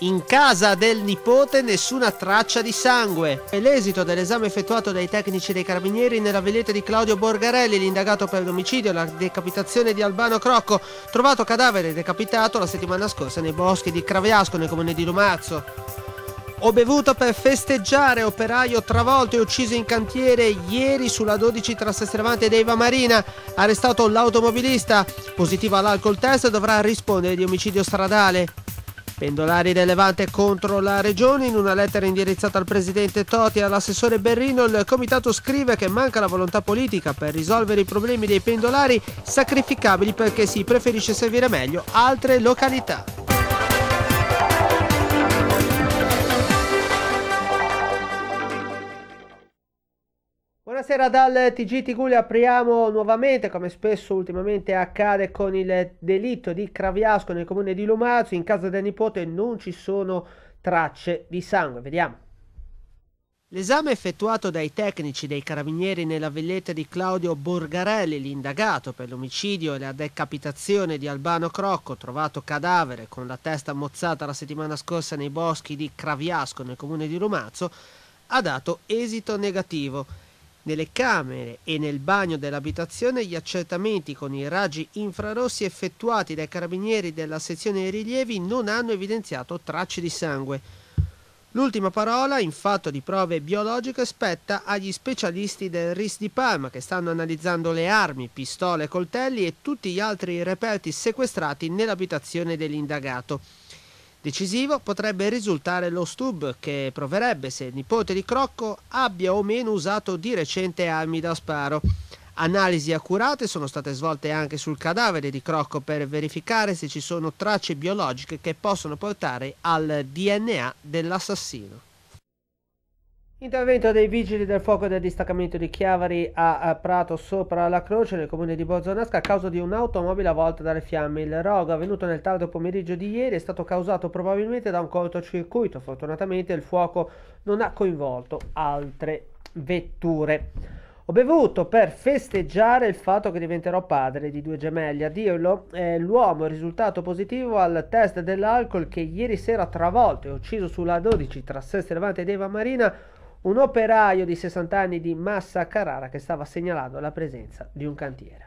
In casa del nipote nessuna traccia di sangue. È l'esito dell'esame effettuato dai tecnici dei carabinieri nella villetta di Claudio Borgarelli, l'indagato per l'omicidio e la decapitazione di Albano Crocco, trovato cadavere decapitato la settimana scorsa nei boschi di Craviasco nel comune di Lumazzo. Ho bevuto per festeggiare operaio travolto e ucciso in cantiere ieri sulla 12 tra Sestravante ed Eva Marina. Arrestato l'automobilista, positivo all'alcol test, dovrà rispondere di omicidio stradale. Pendolari del Levante contro la Regione. In una lettera indirizzata al presidente Toti e all'assessore Berrino, il comitato scrive che manca la volontà politica per risolvere i problemi dei pendolari sacrificabili perché si preferisce servire meglio altre località. Buonasera dal TG Tiguli, apriamo nuovamente, come spesso ultimamente accade, con il delitto di Craviasco nel comune di Lumazzo. In casa del nipote non ci sono tracce di sangue. Vediamo. L'esame effettuato dai tecnici dei carabinieri nella villetta di Claudio Borgarelli, l'indagato per l'omicidio e la decapitazione di Albano Crocco, trovato cadavere con la testa mozzata la settimana scorsa nei boschi di Craviasco nel comune di Lumazzo, ha dato esito negativo. Nelle camere e nel bagno dell'abitazione gli accertamenti con i raggi infrarossi effettuati dai carabinieri della sezione dei rilievi non hanno evidenziato tracce di sangue. L'ultima parola in fatto di prove biologiche spetta agli specialisti del RIS di Parma che stanno analizzando le armi, pistole, coltelli e tutti gli altri reperti sequestrati nell'abitazione dell'indagato. Decisivo potrebbe risultare lo Stub che proverebbe se il nipote di Crocco abbia o meno usato di recente armi da sparo. Analisi accurate sono state svolte anche sul cadavere di Crocco per verificare se ci sono tracce biologiche che possono portare al DNA dell'assassino. Intervento dei vigili del fuoco del distaccamento di Chiavari a Prato sopra la croce nel comune di Bozzonasca a causa di un'automobile avvolta dalle fiamme. Il rogo avvenuto nel tardo pomeriggio di ieri è stato causato probabilmente da un cortocircuito. Fortunatamente il fuoco non ha coinvolto altre vetture. Ho bevuto per festeggiare il fatto che diventerò padre di due gemelli. A dirlo è l'uomo risultato positivo al test dell'alcol che ieri sera ha travolto e ucciso sulla 12 tra Sestri Levante e Deva Marina un operaio di 60 anni di Massa Carrara che stava segnalando la presenza di un cantiere.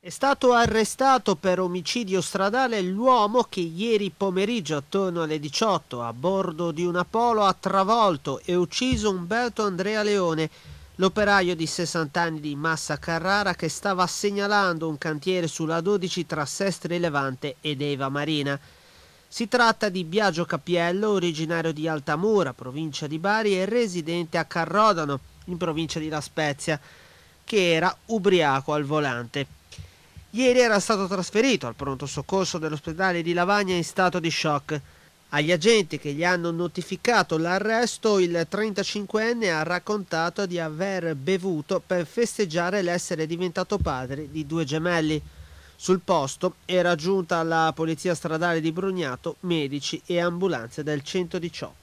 È stato arrestato per omicidio stradale l'uomo che ieri pomeriggio attorno alle 18 a bordo di un Apollo ha travolto e ucciso Umberto Andrea Leone, l'operaio di 60 anni di Massa Carrara che stava segnalando un cantiere sulla 12 tra Sestri Levante ed Eva Marina. Si tratta di Biagio Capiello, originario di Altamura, provincia di Bari, e residente a Carrodano, in provincia di La Spezia, che era ubriaco al volante. Ieri era stato trasferito al pronto soccorso dell'ospedale di Lavagna in stato di shock. Agli agenti che gli hanno notificato l'arresto, il 35enne ha raccontato di aver bevuto per festeggiare l'essere diventato padre di due gemelli. Sul posto era giunta la polizia stradale di Brugnato, medici e ambulanze del 118.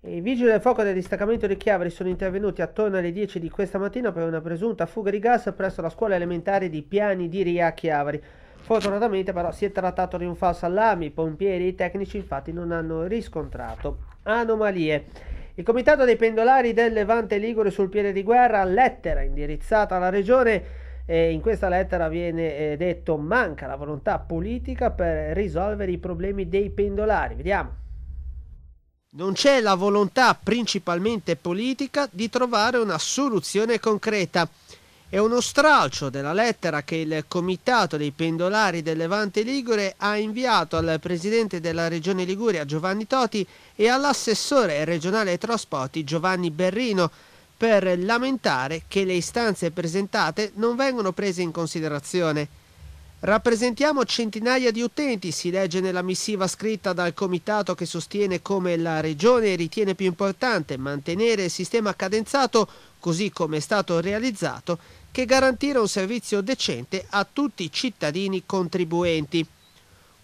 I vigili del fuoco del distaccamento di Chiavari sono intervenuti attorno alle 10 di questa mattina per una presunta fuga di gas presso la scuola elementare di Piani di Ria a Chiavari. Fortunatamente però si è trattato di un falso allarme, i pompieri e i tecnici infatti non hanno riscontrato anomalie. Il Comitato dei Pendolari del Levante Ligure sul piede di guerra, lettera indirizzata alla Regione, eh, in questa lettera viene eh, detto manca la volontà politica per risolvere i problemi dei pendolari. Vediamo. Non c'è la volontà principalmente politica di trovare una soluzione concreta. È uno stralcio della lettera che il Comitato dei pendolari del Levante Ligure ha inviato al presidente della Regione Liguria Giovanni Toti e all'assessore regionale ai trasporti Giovanni Berrino per lamentare che le istanze presentate non vengono prese in considerazione. Rappresentiamo centinaia di utenti, si legge nella missiva scritta dal comitato che sostiene come la Regione ritiene più importante mantenere il sistema cadenzato così come è stato realizzato che garantire un servizio decente a tutti i cittadini contribuenti.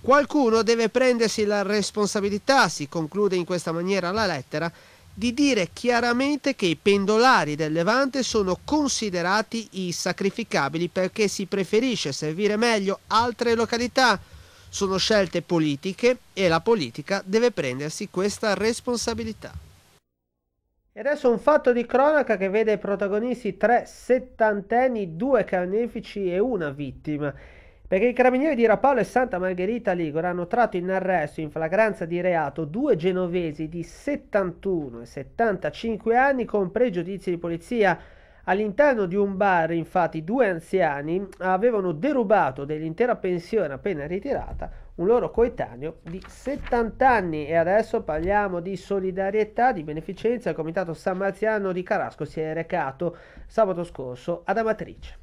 Qualcuno deve prendersi la responsabilità, si conclude in questa maniera la lettera, di dire chiaramente che i pendolari del Levante sono considerati i sacrificabili perché si preferisce servire meglio altre località. Sono scelte politiche e la politica deve prendersi questa responsabilità. E adesso un fatto di cronaca che vede protagonisti tre settantenni, due carnefici e una vittima perché i carabinieri di Rapallo e Santa Margherita Ligora hanno tratto in arresto in flagranza di reato due genovesi di 71 e 75 anni con pregiudizi di polizia. All'interno di un bar, infatti, due anziani avevano derubato dell'intera pensione appena ritirata un loro coetaneo di 70 anni. E adesso parliamo di solidarietà, di beneficenza. Il Comitato San Marziano di Carasco si è recato sabato scorso ad Amatrice.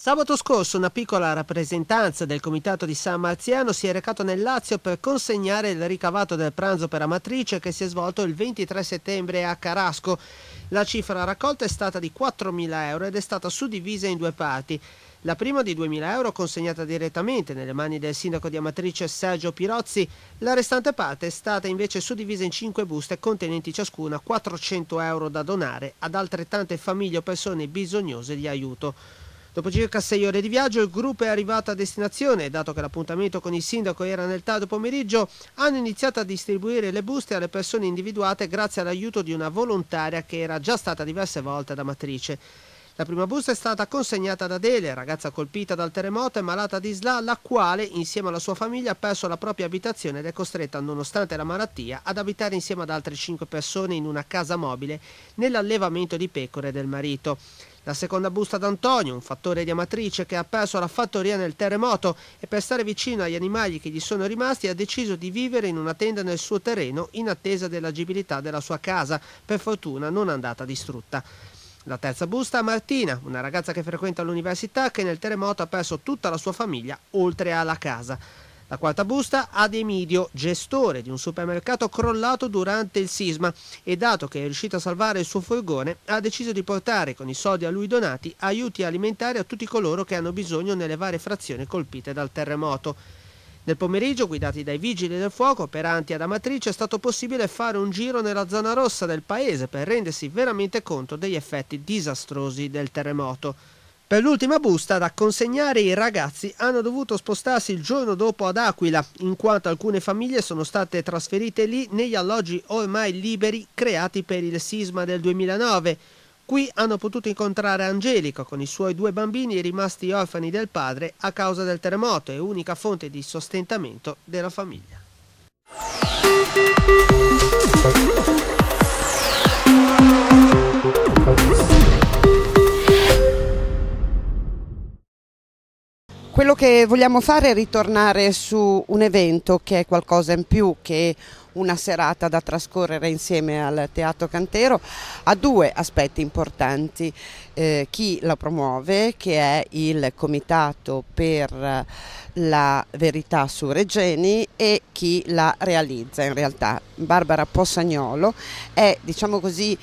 Sabato scorso una piccola rappresentanza del comitato di San Marziano si è recato nel Lazio per consegnare il ricavato del pranzo per amatrice che si è svolto il 23 settembre a Carasco. La cifra raccolta è stata di 4.000 euro ed è stata suddivisa in due parti. La prima di 2.000 euro consegnata direttamente nelle mani del sindaco di Amatrice Sergio Pirozzi, la restante parte è stata invece suddivisa in cinque buste contenenti ciascuna 400 euro da donare ad altrettante famiglie o persone bisognose di aiuto. Dopo circa 6 ore di viaggio il gruppo è arrivato a destinazione e dato che l'appuntamento con il sindaco era nel tardo pomeriggio hanno iniziato a distribuire le buste alle persone individuate grazie all'aiuto di una volontaria che era già stata diverse volte da matrice. La prima busta è stata consegnata da Dele, ragazza colpita dal terremoto e malata di SLA, la quale, insieme alla sua famiglia, ha perso la propria abitazione ed è costretta, nonostante la malattia, ad abitare insieme ad altre 5 persone in una casa mobile nell'allevamento di pecore del marito. La seconda busta d'Antonio, un fattore di Amatrice che ha perso la fattoria nel terremoto e per stare vicino agli animali che gli sono rimasti ha deciso di vivere in una tenda nel suo terreno in attesa dell'agibilità della sua casa, per fortuna non andata distrutta. La terza busta a Martina, una ragazza che frequenta l'università che nel terremoto ha perso tutta la sua famiglia oltre alla casa. La quarta busta ad Emidio, gestore di un supermercato crollato durante il sisma e dato che è riuscito a salvare il suo furgone, ha deciso di portare con i soldi a lui donati aiuti alimentari a tutti coloro che hanno bisogno nelle varie frazioni colpite dal terremoto. Nel pomeriggio, guidati dai vigili del fuoco operanti ad Amatrice, è stato possibile fare un giro nella zona rossa del paese per rendersi veramente conto degli effetti disastrosi del terremoto. Per l'ultima busta da consegnare i ragazzi hanno dovuto spostarsi il giorno dopo ad Aquila, in quanto alcune famiglie sono state trasferite lì negli alloggi ormai liberi creati per il sisma del 2009. Qui hanno potuto incontrare Angelico con i suoi due bambini rimasti orfani del padre a causa del terremoto e unica fonte di sostentamento della famiglia. Música Quello che vogliamo fare è ritornare su un evento che è qualcosa in più che una serata da trascorrere insieme al Teatro Cantero ha due aspetti importanti. Eh, chi la promuove, che è il Comitato per la Verità su Regeni e chi la realizza in realtà. Barbara Possagnolo è, diciamo così,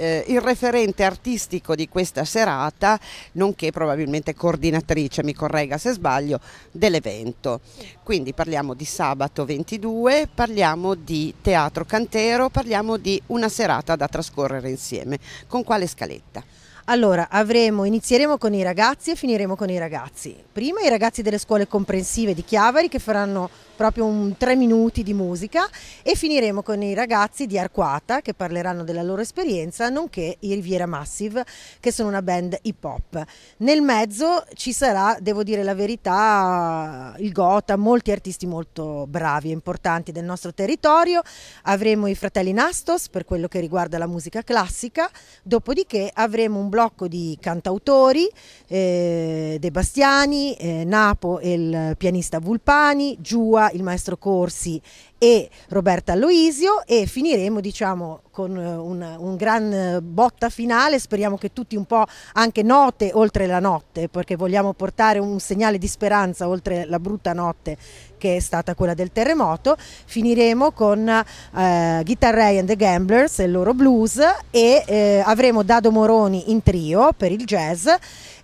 eh, il referente artistico di questa serata, nonché probabilmente coordinatrice, mi corregga se sbaglio, dell'evento. Quindi parliamo di sabato 22, parliamo di teatro cantero, parliamo di una serata da trascorrere insieme. Con quale scaletta? Allora, avremo, inizieremo con i ragazzi e finiremo con i ragazzi. Prima i ragazzi delle scuole comprensive di Chiavari che faranno proprio un tre minuti di musica e finiremo con i ragazzi di Arquata che parleranno della loro esperienza, nonché i Riviera Massive che sono una band hip hop. Nel mezzo ci sarà, devo dire la verità, il Gotha, molti artisti molto bravi e importanti del nostro territorio, avremo i fratelli Nastos per quello che riguarda la musica classica, dopodiché avremo un blocco di cantautori, eh, De Bastiani, eh, Napo e il pianista Vulpani, Giua il maestro Corsi e Roberta Aloisio e finiremo diciamo con eh, un, un, gran eh, botta finale, speriamo che tutti un po' anche note oltre la notte perché vogliamo portare un segnale di speranza oltre la brutta notte che è stata quella del terremoto, finiremo con eh, Guitar Ray and the Gamblers e il loro blues e eh, avremo Dado Moroni in trio per il jazz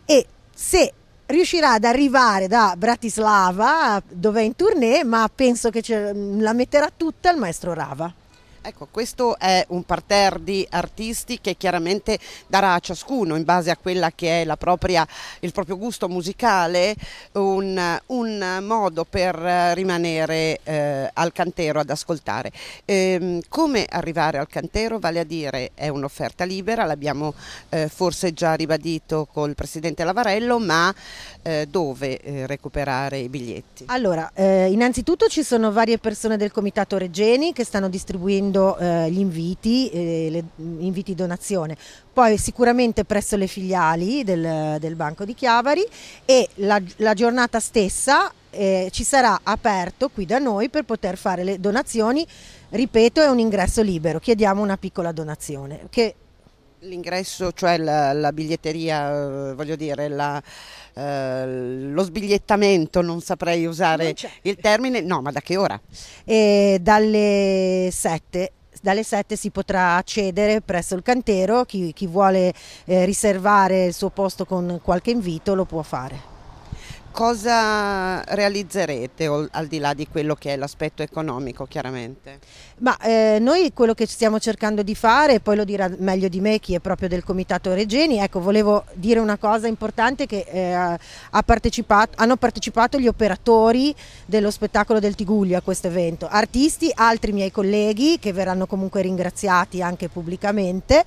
e se riuscirà ad arrivare da Bratislava dove è in tournée ma penso che la metterà tutta il maestro Rava. Ecco, questo è un parterre di artisti che chiaramente darà a ciascuno, in base a quella che è propria, il proprio gusto musicale, un, un modo per eh, rimanere eh, al cantero ad ascoltare. Ehm, come arrivare al cantero? Vale a dire è un'offerta libera, l'abbiamo eh, forse già ribadito col Presidente Lavarello, ma eh, dove eh, recuperare i biglietti? Allora, eh, innanzitutto ci sono varie persone del Comitato Regeni che stanno distribuendo mandando eh, gli inviti, eh, le, mm, inviti donazione, poi sicuramente presso le filiali del, del Banco di Chiavari e la, la giornata stessa eh, ci sarà aperto qui da noi per poter fare le donazioni, ripeto è un ingresso libero, chiediamo una piccola donazione che L'ingresso, cioè la, la biglietteria, eh, voglio dire, la, eh, lo sbigliettamento, non saprei usare non il termine, no, ma da che ora? E dalle 7 dalle 7 si potrà accedere presso il cantero, chi, chi vuole eh, riservare il suo posto con qualche invito lo può fare cosa realizzerete al di là di quello che è l'aspetto economico chiaramente? Ma eh, noi quello che stiamo cercando di fare, poi lo dirà meglio di me chi è proprio del comitato Regeni, ecco volevo dire una cosa importante che eh, ha partecipato, hanno partecipato gli operatori dello spettacolo del Tiguglio a questo evento, artisti, altri miei colleghi che verranno comunque ringraziati anche pubblicamente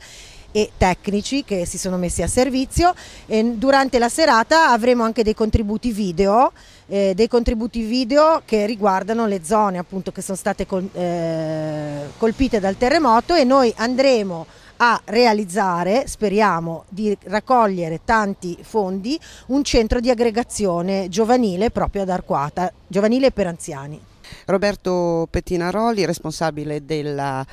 e tecnici che si sono messi a servizio. E durante la serata avremo anche dei contributi video, eh, dei contributi video che riguardano le zone appunto, che sono state col, eh, colpite dal terremoto e noi andremo a realizzare, speriamo di raccogliere tanti fondi, un centro di aggregazione giovanile proprio ad Arquata, giovanile per anziani. Roberto Pettinaroli, responsabile della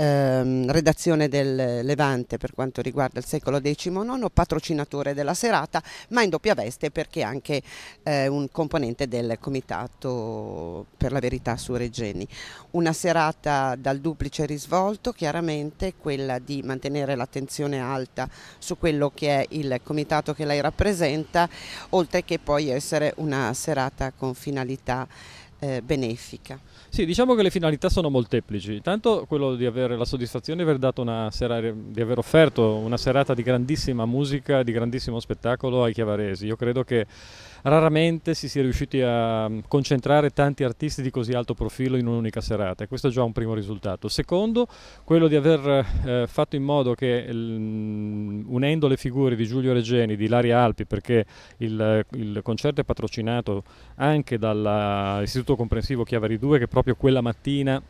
ehm, redazione del Levante per quanto riguarda il secolo XIX, patrocinatore della serata, ma in doppia veste perché è anche eh, un componente del Comitato per la Verità su Regeni. Una serata dal duplice risvolto, chiaramente quella di mantenere l'attenzione alta su quello che è il Comitato che lei rappresenta, oltre che poi essere una serata con finalità eh, benefica. Sì, diciamo che le finalità sono molteplici. Intanto quello di avere la soddisfazione di aver, sera, di aver, offerto una serata di grandissima musica, di grandissimo spettacolo ai chiavaresi. Io credo che raramente si sia riusciti a mm, concentrare tanti artisti di così alto profilo in un'unica serata e questo è già un primo risultato. Secondo, quello di aver eh, fatto in modo che l, mm, unendo le figure di Giulio Regeni, di Ilaria Alpi, perché il, il concerto è patrocinato anche dall'Istituto Comprensivo Chiavari 2 che proprio quella mattina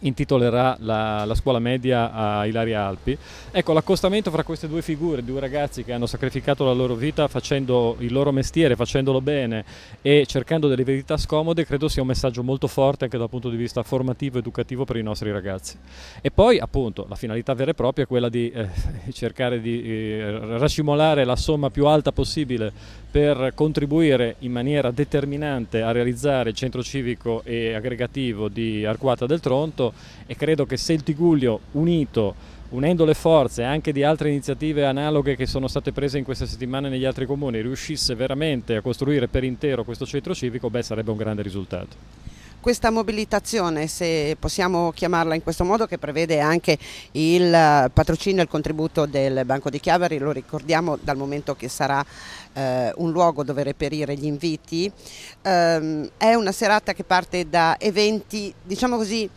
intitolerà la, la, scuola media a Ilaria Alpi. Ecco, l'accostamento fra queste due figure, due ragazzi che hanno sacrificato la loro vita facendo il loro mestiere, facendolo bene e cercando delle verità scomode, credo sia un messaggio molto forte anche dal punto di vista formativo, educativo per i nostri ragazzi. E poi, appunto, la finalità vera e propria è quella di eh, cercare di eh, racimolare la somma più alta possibile per contribuire in maniera determinante a realizzare il centro civico e aggregativo di Arquata del Tronto e credo che se il Tiguglio unito, unendo le forze anche di altre iniziative analoghe che sono state prese in queste settimane negli altri comuni, riuscisse veramente a costruire per intero questo centro civico, beh sarebbe un grande risultato questa mobilitazione, se possiamo chiamarla in questo modo, che prevede anche il eh, patrocinio e il contributo del Banco di Chiavari, lo ricordiamo dal momento che sarà eh, un luogo dove reperire gli inviti, ehm, è una serata che parte da eventi, diciamo così,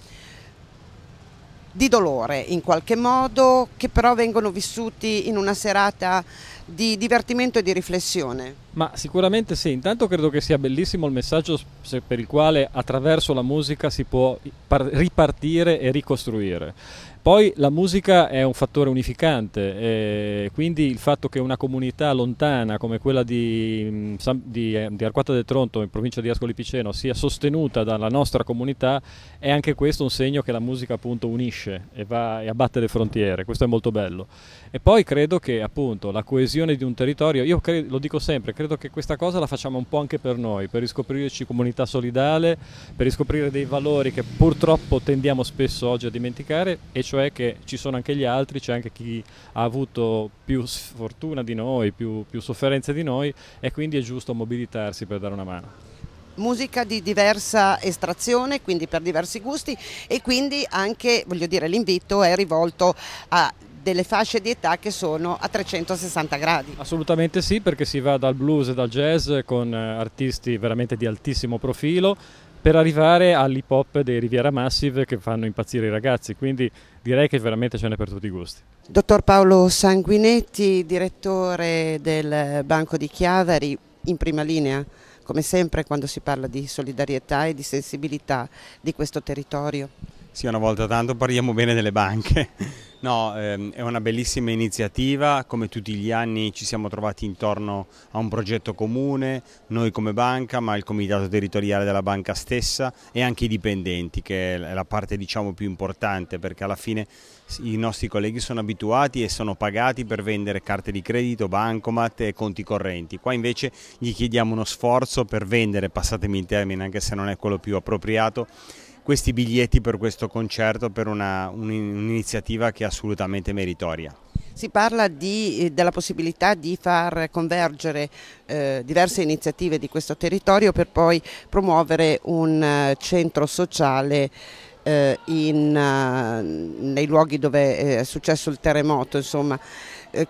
di dolore in qualche modo, che però vengono vissuti in una serata di divertimento e di riflessione. Ma sicuramente sì, intanto credo che sia bellissimo il messaggio per il quale attraverso la musica si può ripartire e ricostruire. Poi la musica è un fattore unificante, quindi il fatto che una comunità lontana come quella di, mm, di, eh, di Arquata del Tronto, in provincia di Ascoli Piceno, sia sostenuta dalla nostra comunità è anche questo un segno che la musica appunto unisce e va e abbatte le frontiere, questo è molto bello. E poi credo che appunto la coesione di un territorio, io credo, lo dico sempre, credo che questa cosa la facciamo un po' anche per noi, per riscoprirci comunità solidale, per riscoprire dei valori che purtroppo tendiamo spesso oggi a dimenticare e cioè che ci sono anche gli altri, c'è anche chi ha avuto più sfortuna di noi, più, più sofferenze di noi e quindi è giusto mobilitarsi per dare una mano musica di diversa estrazione, quindi per diversi gusti e quindi anche dire, l'invito è rivolto a delle fasce di età che sono a 360 gradi. Assolutamente sì, perché si va dal blues e dal jazz con eh, artisti veramente di altissimo profilo, per arrivare all'hip hop dei Riviera Massive che fanno impazzire i ragazzi, quindi direi che veramente ce n'è per tutti i gusti. Dottor Paolo Sanguinetti, direttore del Banco di Chiavari, in prima linea, come sempre quando si parla di solidarietà e di sensibilità di questo territorio. Sì, una volta tanto parliamo bene delle banche. No, ehm, è una bellissima iniziativa, come tutti gli anni ci siamo trovati intorno a un progetto comune, noi come banca, ma il comitato territoriale della banca stessa e anche i dipendenti, che è la parte diciamo, più importante perché alla fine i nostri colleghi sono abituati e sono pagati per vendere carte di credito, bancomat e conti correnti. Qua invece gli chiediamo uno sforzo per vendere, passatemi il termine anche se non è quello più appropriato, questi biglietti per questo concerto, per un'iniziativa un che è assolutamente meritoria. Si parla di, eh, della possibilità di far convergere eh, diverse iniziative di questo territorio per poi promuovere un eh, centro sociale eh, in, eh, nei luoghi dove è successo il terremoto. Insomma.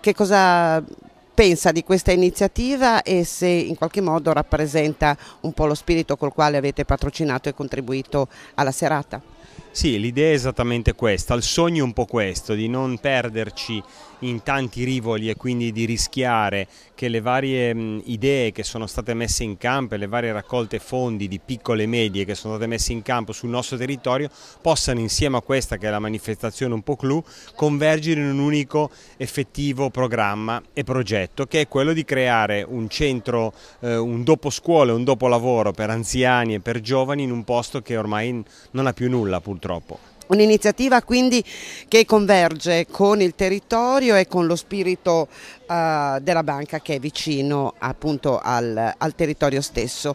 che cosa pensa di questa iniziativa e se in qualche modo rappresenta un po' lo spirito col quale avete patrocinato e contribuito alla serata. Sì, l'idea è esattamente questa, il sogno è un po' questo, di non perderci in tanti rivoli e quindi di rischiare che le varie idee che sono state messe in campo, e le varie raccolte fondi di piccole e medie che sono state messe in campo sul nostro territorio possano insieme a questa che è la manifestazione un po' clou convergere in un unico effettivo programma e progetto che è quello di creare un centro, eh, un dopo scuola, un dopo lavoro per anziani e per giovani in un posto che ormai non ha più nulla purtroppo troppo. Un'iniziativa quindi che converge con il territorio e con lo spirito eh, della banca che è vicino appunto al, al territorio stesso.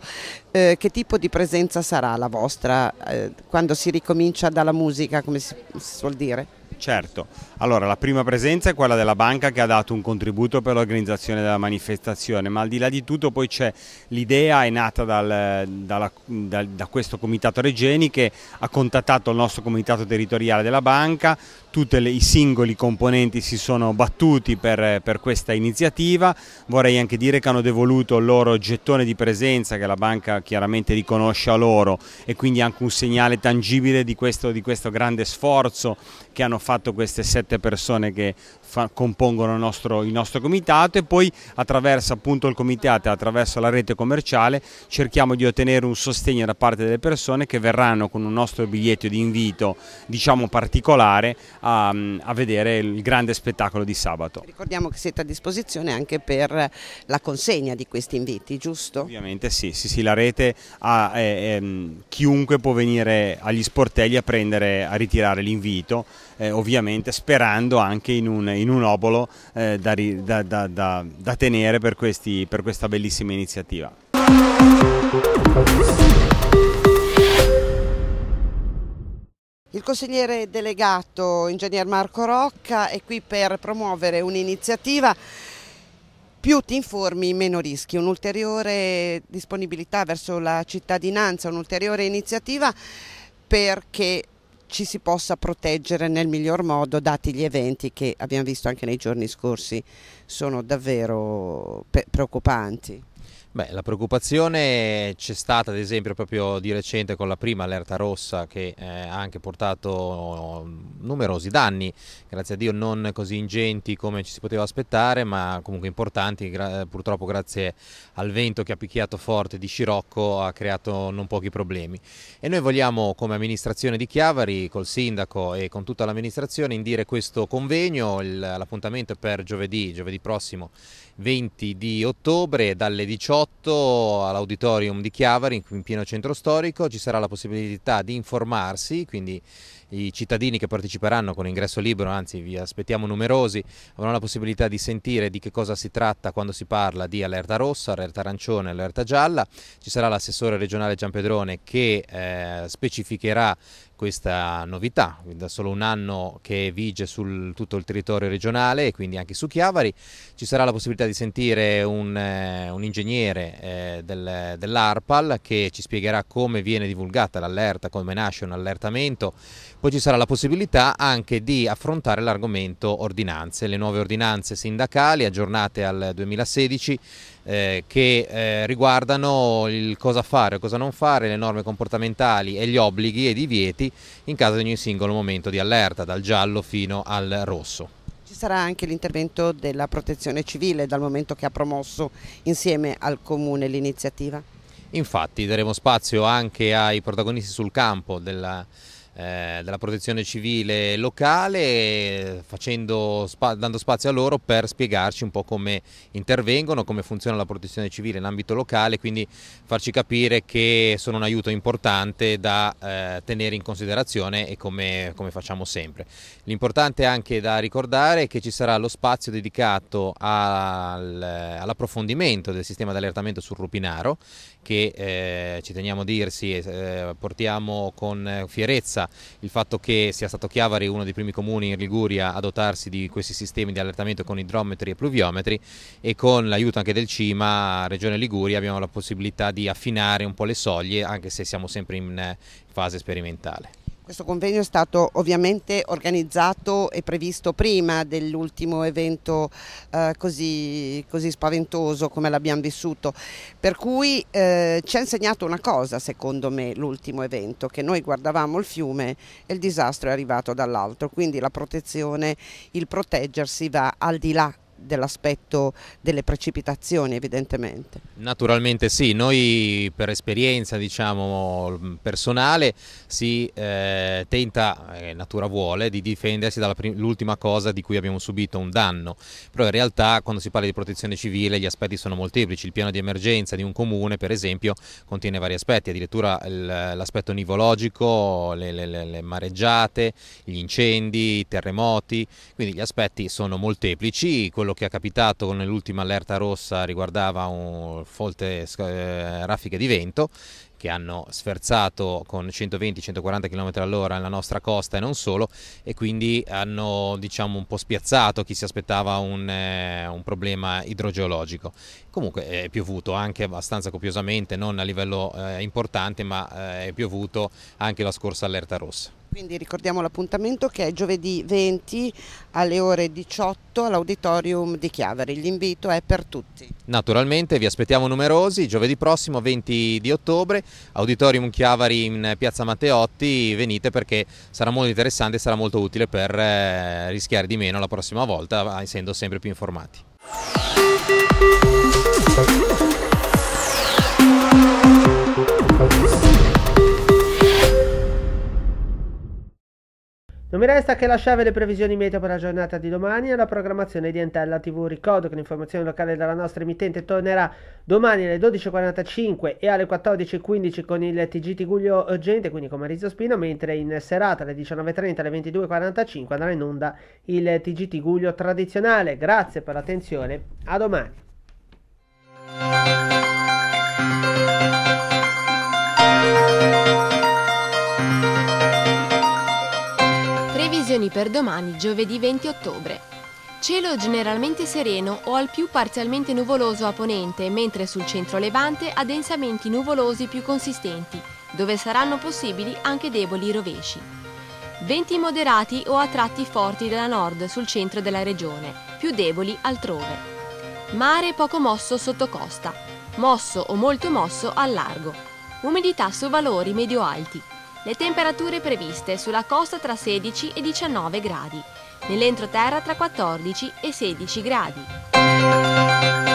Eh, che tipo di presenza sarà la vostra eh, quando si ricomincia dalla musica, come si, si suol dire? Certo, allora la prima presenza è quella della banca che ha dato un contributo per l'organizzazione della manifestazione, ma al di là di tutto poi c'è l'idea è nata dal, dalla, da, da questo comitato Regeni che ha contattato il nostro comitato territoriale della banca, tutti i singoli componenti si sono battuti per, per, questa iniziativa, vorrei anche dire che hanno devoluto il loro gettone di presenza che la banca chiaramente riconosce a loro e quindi anche un segnale tangibile di questo, di questo grande sforzo che hanno fatto fatto queste sette persone che fa, compongono il nostro, il nostro, comitato e poi attraverso appunto il comitato, attraverso la rete commerciale cerchiamo di ottenere un sostegno da parte delle persone che verranno con un nostro biglietto di invito diciamo particolare a, a vedere il grande spettacolo di sabato. Ricordiamo che siete a disposizione anche per la consegna di questi inviti, giusto? Ovviamente sì, sì, sì la rete ha, eh, eh, chiunque può venire agli sportelli a prendere, a ritirare l'invito, eh, ovviamente sperando anche in un in un obolo eh, da, da, da, da, tenere per, questi, per questa bellissima iniziativa. Il consigliere delegato ingegner Marco Rocca è qui per promuovere un'iniziativa più ti informi meno rischi, un'ulteriore disponibilità verso la cittadinanza, un'ulteriore iniziativa perché ci si possa proteggere nel miglior modo dati gli eventi che abbiamo visto anche nei giorni scorsi sono davvero preoccupanti. Beh, la preoccupazione c'è stata ad esempio proprio di recente con la prima allerta rossa che eh, ha anche portato mm, numerosi danni, grazie a Dio non così ingenti come ci si poteva aspettare ma comunque importanti, gra purtroppo grazie al vento che ha picchiato forte di Scirocco ha creato non pochi problemi e noi vogliamo come amministrazione di Chiavari, col sindaco e con tutta l'amministrazione indire questo convegno, l'appuntamento per giovedì, giovedì prossimo 20 di ottobre dalle 18 all'auditorium di Chiavari in pieno centro storico ci sarà la possibilità di informarsi, quindi i cittadini che parteciperanno con ingresso libero, anzi vi aspettiamo numerosi, avranno la possibilità di sentire di che cosa si tratta quando si parla di allerta rossa, allerta arancione, allerta gialla, ci sarà l'assessore regionale Giampedrone che eh, specificherà questa novità, da solo un anno che vige su tutto il territorio regionale e quindi anche su Chiavari. Ci sarà la possibilità di sentire un, eh, un ingegnere eh, del, dell'ARPAL che ci spiegherà come viene divulgata l'allerta, come nasce un allertamento. Poi ci sarà la possibilità anche di affrontare l'argomento ordinanze, le nuove ordinanze sindacali aggiornate al 2016 eh, che eh, riguardano il cosa fare o cosa non fare, le norme comportamentali e gli obblighi e i divieti in caso di ogni singolo momento di allerta, dal giallo fino al rosso. Ci sarà anche l'intervento della protezione civile dal momento che ha promosso insieme al Comune l'iniziativa? Infatti daremo spazio anche ai protagonisti sul campo della eh, della protezione civile locale, facendo, dando spazio a loro per spiegarci un po' come intervengono, come funziona la protezione civile in ambito locale, quindi farci capire che sono un aiuto importante da eh, tenere in considerazione e come, come facciamo sempre. L'importante è anche da ricordare è che ci sarà lo spazio dedicato al, all'approfondimento del sistema di allertamento sul rupinaro che eh, ci teniamo a dirsi eh, portiamo con fierezza il fatto che sia stato Chiavari uno dei primi comuni in Liguria a dotarsi di questi sistemi di allertamento con idrometri e pluviometri e con l'aiuto anche del CIMA, Regione Liguria, abbiamo la possibilità di affinare un po' le soglie anche se siamo sempre in eh, fase sperimentale. Questo convegno è stato ovviamente organizzato e previsto prima dell'ultimo evento eh, così, così, spaventoso come l'abbiamo vissuto, per cui eh, ci ha insegnato una cosa secondo me l'ultimo evento, che noi guardavamo il fiume e il disastro è arrivato dall'altro, quindi la protezione, il proteggersi va al di là dell'aspetto delle precipitazioni evidentemente. Naturalmente sì, noi per esperienza diciamo personale si eh, tenta, eh, natura vuole, di difendersi dall'ultima cosa di cui abbiamo subito un danno, però in realtà quando si parla di protezione civile gli aspetti sono molteplici, il piano di emergenza di un comune per esempio contiene vari aspetti, addirittura l'aspetto nivologico, le, le, le mareggiate, gli incendi, i terremoti, quindi gli aspetti sono molteplici, quello che è capitato nell'ultima allerta rossa riguardava un folte eh, raffiche di vento che hanno sferzato con 120-140 km all'ora la nostra costa e non solo e quindi hanno diciamo un po' spiazzato chi si aspettava un, eh, un problema idrogeologico. Comunque eh, è piovuto anche abbastanza copiosamente, non a livello eh, importante ma eh, è piovuto anche la scorsa allerta rossa. Quindi ricordiamo l'appuntamento che è giovedì 20 alle ore 18 all'auditorium di Chiavari. L'invito è per tutti. Naturalmente vi aspettiamo numerosi, giovedì prossimo 20 di ottobre, auditorium Chiavari in piazza Matteotti, venite perché sarà molto interessante e sarà molto utile per eh, rischiare di meno la prossima volta, eh, essendo sempre più informati. Non mi resta che lasciare le previsioni meteo per la giornata di domani e la programmazione di Entella TV. Ricordo che l'informazione locale della nostra emittente tornerà domani alle 12.45 e alle 14.15 con il TG Tiguglio Urgente, eh, quindi con Marizio Spino, mentre in serata alle 19.30 alle 22.45 andrà in onda il TG Tiguglio tradizionale. Grazie per l'attenzione, a domani. previsioni per domani, giovedì 20 ottobre. Cielo generalmente sereno o al più parzialmente nuvoloso a ponente, mentre sul centro levante addensamenti nuvolosi più consistenti, dove saranno possibili anche deboli rovesci. Venti moderati o a tratti forti da nord sul centro della regione, più deboli altrove. Mare poco mosso sotto costa, mosso o molto mosso al largo. Umidità su valori medio-alti, le temperature previste sulla costa tra 16 e 19 gradi, nell'entroterra tra 14 e 16 gradi.